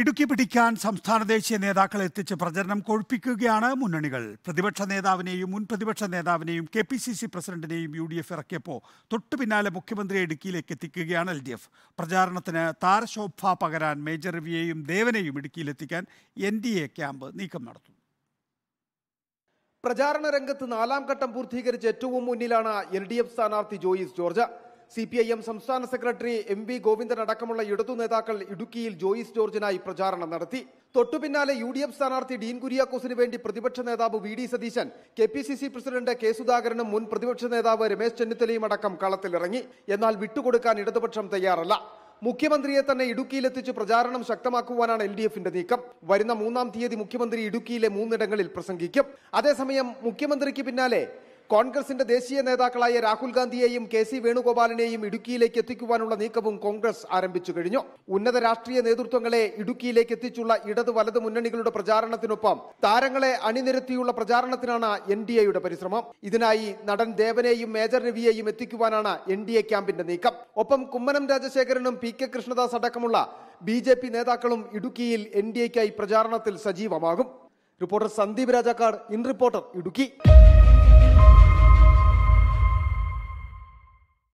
ഇടുക്കി പിടിക്കാൻ സംസ്ഥാന ദേശീയ നേതാക്കൾ എത്തിച്ച് പ്രചരണം കൊഴുപ്പിക്കുകയാണ് മുന്നണികൾ പ്രതിപക്ഷ നേതാവിനെയും മുൻ പ്രതിപക്ഷ നേതാവിനെയും കെ പി സി സി പ്രസിഡന്റിനെയും യു ഡി എഫ് ഇറക്കിയപ്പോൾ തൊട്ടു പിന്നാലെ മുഖ്യമന്ത്രിയെ ഇടുക്കിയിലേക്ക് എത്തിക്കുകയാണ് എൽ ഡി എഫ് പ്രചാരണത്തിന് താരശോഭ പകരാൻ മേജർ രവിയെയും ദേവനെയും ഇടുക്കിയിലെത്തിക്കാൻ എൻ ഡി എ ക്യാമ്പ് നീക്കം നടത്തും പ്രചാരണ രംഗത്ത് നാലാം ഘട്ടം പൂർത്തീകരിച്ച് ഏറ്റവും മുന്നിലാണ് എൽ ഡി എഫ് സ്ഥാനാർത്ഥി Joice George C P I M സംസ്ഥാന സെക്രട്ടറി എം വി ഗോവിന്ദൻ അടക്കമുള്ള ഇടതു നേതാക്കൾ ഇടുക്കിയിൽ ജോയിസ് ജോർജിനായി പ്രചാരണം നടത്തി തൊട്ടുപിന്നാലെ യു ഡി എഫ് സ്ഥാനാർത്ഥി ഡീൻ കുര്യാക്കോസിന് വേണ്ടി പ്രതിപക്ഷ നേതാവ് V D Satheesan K P C C president K സുധാകരനും മുൻ പ്രതിപക്ഷ നേതാവ് രമേശ് ചെന്നിത്തലയും അടക്കം കളത്തിലിറങ്ങി എന്നാൽ വിട്ടുകൊടുക്കാൻ ഇടതുപക്ഷം തയ്യാറല്ല മുഖ്യമന്ത്രിയെ തന്നെ ഇടുക്കിയിലെത്തിച്ച് പ്രചാരണം ശക്തമാക്കുവാനാണ് എൽ ഡി എഫിന്റെ നീക്കം വരുന്ന മൂന്നാം തീയതി മുഖ്യമന്ത്രി ഇടുക്കിയിലെ മൂന്നിടങ്ങളിൽ പ്രസംഗിക്കും അതേസമയം മുഖ്യമന്ത്രിക്ക് പിന്നാലെ കോൺഗ്രസിന്റെ ദേശീയ നേതാക്കളായ രാഹുൽ ഗാന്ധിയെയും കെ സി വേണുഗോപാലിനെയും ഇടുക്കിയിലേക്ക് എത്തിക്കുവാനുള്ള നീക്കവും കോൺഗ്രസ് ആരംഭിച്ചു കഴിഞ്ഞു ഉന്നത രാഷ്ട്രീയ നേതൃത്വങ്ങളെ ഇടുക്കിയിലേക്ക് എത്തിച്ചുള്ള ഇടത് വലത് മുന്നണികളുടെ പ്രചാരണത്തിനൊപ്പം താരങ്ങളെ അണിനിരത്തിയുള്ള പ്രചാരണത്തിനാണ് എൻ ഡി എയുടെ പരിശ്രമം ഇതിനായി നടൻ ദേവനെയും മേജർ രവിയെയും എത്തിക്കുവാനാണ് എൻ ഡി എ ക്യാമ്പിന്റെ നീക്കം ഒപ്പം കുമ്മനം രാജശേഖരനും പി കെ കൃഷ്ണദാസ് അടക്കമുള്ള ബി ജെ പി നേതാക്കളും ഇടുക്കിയിൽ എൻ ഡി എക്കായി പ്രചാരണത്തിൽ സജീവമാകും reporter Sandeep Rajakkad in reporter Idukki